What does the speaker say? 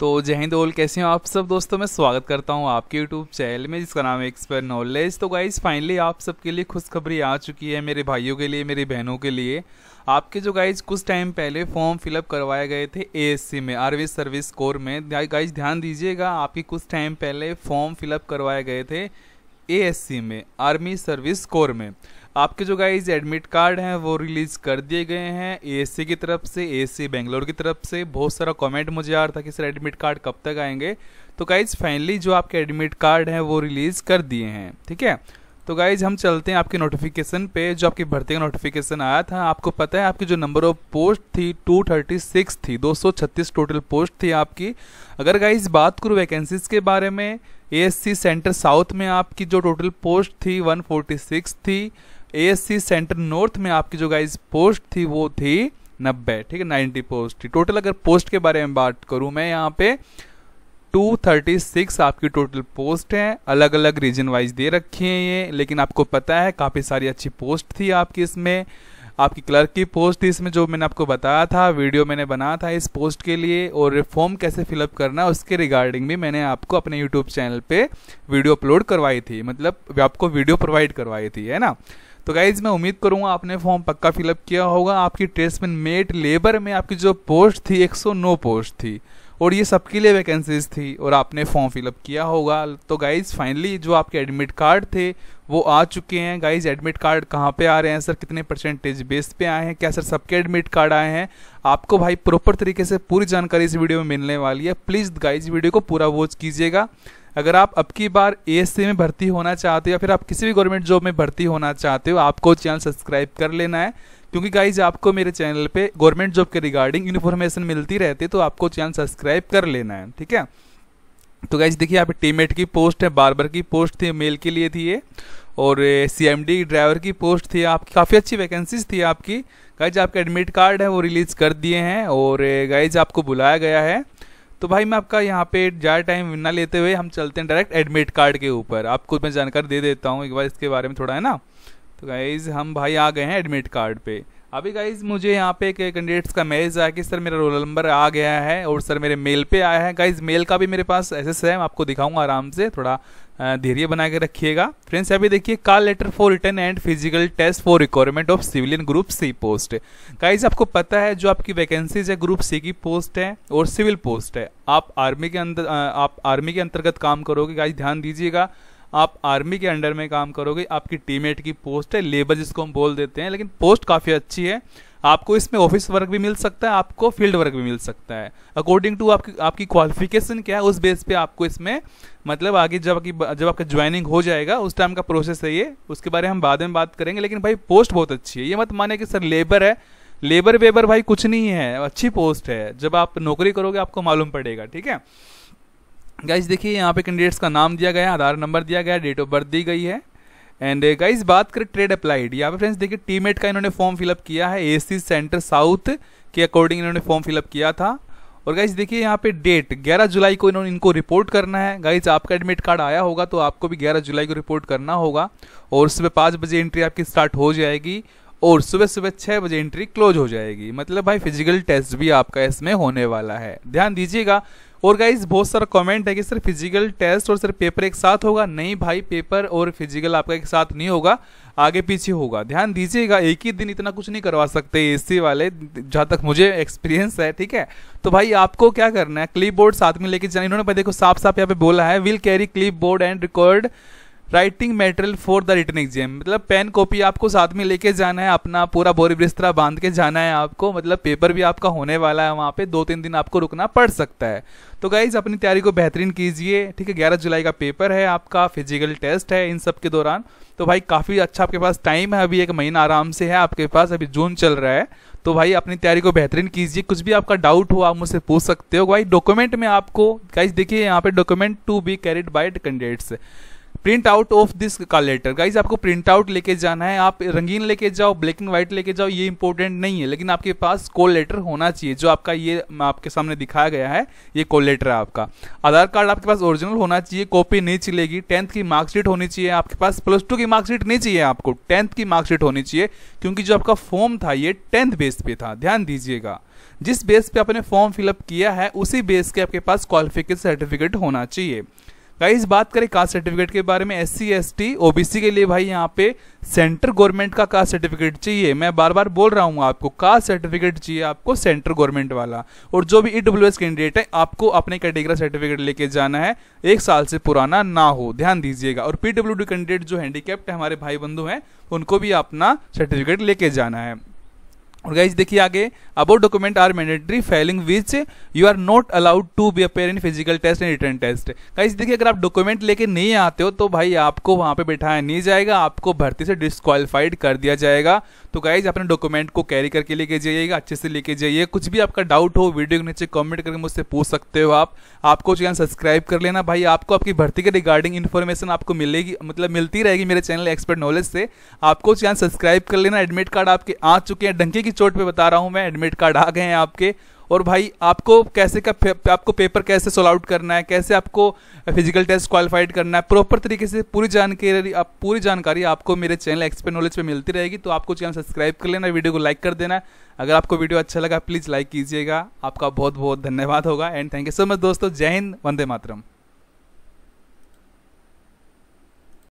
तो जय हिंद ओल कैसे हो आप सब दोस्तों मैं स्वागत करता हूं आपके यूट्यूब चैनल में जिसका नाम है एक्सपर नॉलेज तो गाइज फाइनली आप सबके लिए खुशखबरी आ चुकी है मेरे भाइयों के लिए मेरी बहनों के लिए आपके जो गाइज कुछ टाइम पहले फॉर्म फिलअप करवाए गए थे ए में आर्मी सर्विस कोर में गाइज ध्यान दीजिएगा आपके कुछ टाइम पहले फॉर्म फिलअप करवाए गए थे ए में आर्मी सर्विस कोर में आपके जो गाइज एडमिट कार्ड हैं वो रिलीज़ कर दिए गए हैं ए e की तरफ से ए बेंगलोर e की तरफ से बहुत सारा कमेंट मुझे आ रहा था कि सर एडमिट कार्ड कब तक आएंगे तो गाइज फाइनली जो आपके एडमिट कार्ड हैं वो रिलीज़ कर दिए हैं ठीक है तो गाइज हम चलते हैं आपके नोटिफिकेशन पे जो आपकी भर्ती का नोटिफिकेशन आया था आपको पता है आपकी जो नंबर ऑफ पोस्ट थी 236 थी 236 टोटल पोस्ट थी आपकी अगर गाइज बात करूँ वैकेंसीज के बारे में एएससी सेंटर साउथ में आपकी जो टोटल पोस्ट थी 146 थी एएससी सेंटर नॉर्थ में आपकी जो गाइज पोस्ट थी वो थी नब्बे ठीक है नाइन्टी पोस्ट थी टोटल अगर पोस्ट के बारे में बात करूँ मैं यहाँ पे 236 आपकी टोटल पोस्ट हैं अलग अलग रीजन वाइज दे रखी हैं ये लेकिन आपको पता है काफ़ी सारी अच्छी पोस्ट थी आपकी इसमें आपकी क्लर्क की पोस्ट थी इसमें जो मैंने आपको बताया था वीडियो मैंने बनाया था इस पोस्ट के लिए और फॉर्म कैसे फिलअप करना उसके रिगार्डिंग भी मैंने आपको अपने यूट्यूब चैनल पे वीडियो अपलोड करवाई थी मतलब आपको वीडियो प्रोवाइड करवाई थी है ना तो गाइज मैं उम्मीद करूंगा आपने फॉर्म पक्का फिलअप किया होगा आपकी ट्रेसमैन मेट लेबर में आपकी जो पोस्ट थी 109 पोस्ट थी और ये सबके लिए वैकेंसीज थी और आपने फॉर्म फिलअप किया होगा तो गाइज फाइनली जो आपके एडमिट कार्ड थे वो आ चुके हैं गाइज एडमिट कार्ड कहाँ पे आ रहे हैं सर कितने परसेंटेज बेस पे आए हैं क्या सर सबके एडमिट कार्ड आए हैं आपको भाई प्रॉपर तरीके से पूरी जानकारी इस वीडियो में मिलने वाली है प्लीज़ गाइज वीडियो को पूरा वॉच कीजिएगा अगर आप अब की बार ए में भर्ती होना चाहते हो या फिर आप किसी भी गवर्नमेंट जॉब में भर्ती होना चाहते हो आपको चैनल सब्सक्राइब कर लेना है क्योंकि गाइज आपको मेरे चैनल पे गवर्नमेंट जॉब के रिगार्डिंग इन्फॉर्मेशन मिलती रहती है तो आपको चैनल सब्सक्राइब कर लेना है ठीक है तो गाइज देखिए यहाँ पे टीमेट की पोस्ट है बारबर की पोस्ट थी मेल के लिए थी ये और सी ड्राइवर की पोस्ट थी आपकी काफ़ी अच्छी वैकेंसीज थी आपकी गाइज आपका एडमिट कार्ड है वो रिलीज़ कर दिए हैं और गाइज आपको बुलाया गया है तो भाई मैं आपका यहाँ पे ज़्यादा टाइम ना लेते हुए हम चलते हैं डायरेक्ट एडमिट कार्ड के ऊपर आपको मैं जानकारी दे देता हूँ एक बार इसके बारे में थोड़ा है ना तो गाइज़ हम भाई आ गए हैं एडमिट कार्ड पे अभी गाइज मुझे यहाँ पे एक कैंडिडेट्स का मैसेज आया कि सर मेरा रोल नंबर आ गया है और सर मेरे मेल पे आया है गाइज मेल का भी मेरे पास एस है मैं आपको दिखाऊंगा आराम से थोड़ा धैर्य बना के रखिएगा फ्रेंड्स अभी देखिए call letter for written and physical test for requirement of civilian group C post guys आपको पता है जो आपकी वैकेंसीज है ग्रुप सी की पोस्ट है और सिविल पोस्ट है आप आर्मी के अंदर आप आर्मी के अंतर्गत काम करोगे गाइज ध्यान दीजिएगा आप आर्मी के अंडर में काम करोगे आपकी टीममेट की पोस्ट है लेबर जिसको हम बोल देते हैं लेकिन पोस्ट काफ़ी अच्छी है आपको इसमें ऑफिस वर्क भी मिल सकता है आपको फील्ड वर्क भी मिल सकता है अकॉर्डिंग टू आपकी आपकी क्वालिफिकेशन क्या है उस बेस पे आपको इसमें मतलब आगे जब आपकी जब आपका ज्वाइनिंग हो जाएगा उस टाइम का प्रोसेस है ये उसके बारे में हम बाद में बात करेंगे लेकिन भाई पोस्ट बहुत अच्छी है ये मत माने कि सर लेबर है लेबर वेबर भाई कुछ नहीं है अच्छी पोस्ट है जब आप नौकरी करोगे आपको मालूम पड़ेगा ठीक है गाइज देखिए यहाँ पे कैंडिडेट्स का नाम दिया गया है आधार नंबर दिया गया है डेट ऑफ बर्थ दी गई है एंड गाइस uh, बात करें ट्रेड अप्लाइड यहाँ पे फ्रेंड्स देखिए टीमेट का इन्होंने फॉर्म फिलअप किया है एसी सेंटर साउथ के अकॉर्डिंग इन्होंने फॉर्म फिलअप किया था और गाइज देखिए यहाँ पे डेट 11 जुलाई को इन्होंने इनको रिपोर्ट करना है गाइज आपका एडमिट कार्ड आया होगा तो आपको भी 11 जुलाई को रिपोर्ट करना होगा और उस पर पाँच बजे एंट्री आपकी स्टार्ट हो जाएगी और सुबह सुबह छह बजे एंट्री क्लोज हो जाएगी मतलब भाई फिजिकल टेस्ट भी आपका इसमें होने वाला है ध्यान दीजिएगा और गाइज बहुत सारा कमेंट है कि सर फिजिकल टेस्ट और सर पेपर एक साथ होगा नहीं भाई पेपर और फिजिकल आपका एक साथ नहीं होगा आगे पीछे होगा ध्यान दीजिएगा एक ही दिन इतना कुछ नहीं करवा सकते एसी वाले जहाँ तक मुझे एक्सपीरियंस है ठीक है तो भाई आपको क्या करना है क्लिप साथ में लेके जाना इन्होंने देखो साफ साफ यहाँ पे बोला है will carry clip and record writing material for the written exam मतलब पेन कॉपी आपको साथ में लेके जाना है अपना पूरा बोरी बिस्तरा बांध के जाना है आपको मतलब पेपर भी आपका होने वाला है वहाँ पे दो तीन दिन आपको रुकना पड़ सकता है तो गाइज अपनी तैयारी को बेहतरीन कीजिए ठीक है ग्यारह जुलाई का पेपर है आपका फिजिकल टेस्ट है इन सब के दौरान तो भाई काफ़ी अच्छा आपके पास टाइम है अभी एक महीना आराम से है आपके पास अभी जून चल रहा है तो भाई अपनी तैयारी को बेहतरीन कीजिए कुछ भी आपका डाउट हो आप मुझसे पूछ सकते हो भाई डॉक्यूमेंट में आपको गाइज देखिए यहाँ पे document to be carried by candidates print out of this call letter guys आपको प्रिंट आउट लेके जाना है आप रंगीन लेके जाओ ब्लैक एंड व्हाइट लेके जाओ ये इंपॉर्टेंट नहीं है लेकिन आपके पास कॉल लेटर होना चाहिए जो आपका ये आपके सामने दिखाया गया है ये कॉल लेटर है आपका आधार कार्ड आपके पास ओरिजिनल होना चाहिए कॉपी नहीं चलेगी टेंथ की मार्कशीट होनी चाहिए आपके पास प्लस टू की मार्कशीट नहीं चाहिए आपको टेंथ की मार्कशीट होनी चाहिए क्योंकि जो आपका फॉर्म था ये टेंथ बेस पे था ध्यान दीजिएगा जिस बेस पे आपने फॉर्म फिलअप किया है उसी बेस के आपके पास क्वालिफिकेशन सर्टिफिकेट होना चाहिए गाइस बात करें कास्ट सर्टिफिकेट के बारे में S C S T OBC के लिए भाई यहाँ पे सेंट्रल गवर्नमेंट का कास्ट सर्टिफिकेट चाहिए मैं बार बार बोल रहा हूँ आपको कास्ट सर्टिफिकेट चाहिए आपको सेंट्रल गवर्नमेंट वाला और जो भी ई डब्ल्यू एस कैंडिडेट है आपको अपने कैटेगरी सर्टिफिकेट लेके जाना है एक साल से पुराना ना हो ध्यान दीजिएगा और पी कैंडिडेट जो हैंडीकैप्ट है हमारे भाई बंधु हैं उनको भी अपना सर्टिफिकेट लेके जाना है और गाइज देखिए आगे about document are mandatory filing which you are not allowed to be appear in physical test and written test guys देखिए अगर आप डॉक्यूमेंट लेके नहीं आते हो तो भाई आपको वहाँ पे बैठाया नहीं जाएगा आपको भर्ती से डिस्कालीफाइड कर दिया जाएगा तो गाइज अपने डॉक्यूमेंट को कैरी करके लेके जाइएगा अच्छे से लेके जाइए कुछ भी आपका डाउट हो वीडियो के नीचे कॉमेंट करके मुझसे पूछ सकते हो आप आपको चैनल सब्सक्राइब कर लेना भाई आपको आपकी भर्ती के रिगार्डिंग इन्फॉर्मेशन आपको मिलेगी मतलब मिलती रहेगी मेरे चैनल एक्सपर्ट नॉलेज से आपको चैनल सब्सक्राइब कर लेना एडमिट कार्ड आपके आ चुके हैं डंके की चोट पे बता रहा हूँ मैं एडमिट कार्ड आ गए हैं आपके और भाई आपको कैसे का आपको पेपर कैसे सोल्व आउट करना है कैसे आपको फिजिकल टेस्ट क्वालिफाइड करना है प्रॉपर तरीके से पूरी जानकारी आप पूरी जानकारी आपको मेरे चैनल एक्सपर्ट नॉलेज पे मिलती रहेगी तो आपको चैनल सब्सक्राइब कर लेना वीडियो को लाइक कर देना अगर आपको वीडियो अच्छा लगा प्लीज़ लाइक कीजिएगा आपका बहुत बहुत धन्यवाद होगा and thank you so much दोस्तों जय हिंद वंदे मातरम